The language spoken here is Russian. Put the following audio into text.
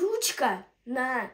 Ручка на